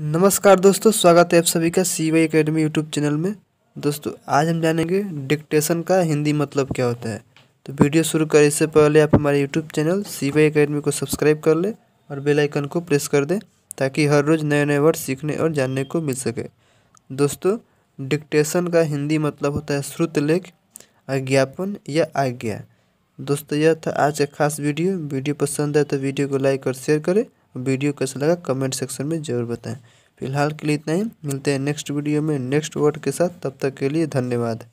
नमस्कार दोस्तों स्वागत है आप सभी का C Y academy YouTube channel में दोस्तों आज हम जानेंगे डिक्टेशन का हिंदी मतलब क्या होता है तो वीडियो शुरू करें इससे पहले आप हमारे YouTube channel C Y academy को सब्सक्राइब कर लें और बेल आइकन को प्रेस कर दें ताकि हर रोज़ नए नए वर्ड सीखने और जानने को मिल सके दोस्तों डिक्टेशन का हिंदी मतलब होता है श्रुत लेख आज्ञापन या आज्ञा दोस्तों यह था आज का खास वीडियो वीडियो पसंद है तो वीडियो को लाइक और शेयर करें वीडियो कैसा लगा कमेंट सेक्शन में ज़रूर बताएं फिलहाल के लिए इतना ही मिलते हैं नेक्स्ट वीडियो में नेक्स्ट वर्ड के साथ तब तक के लिए धन्यवाद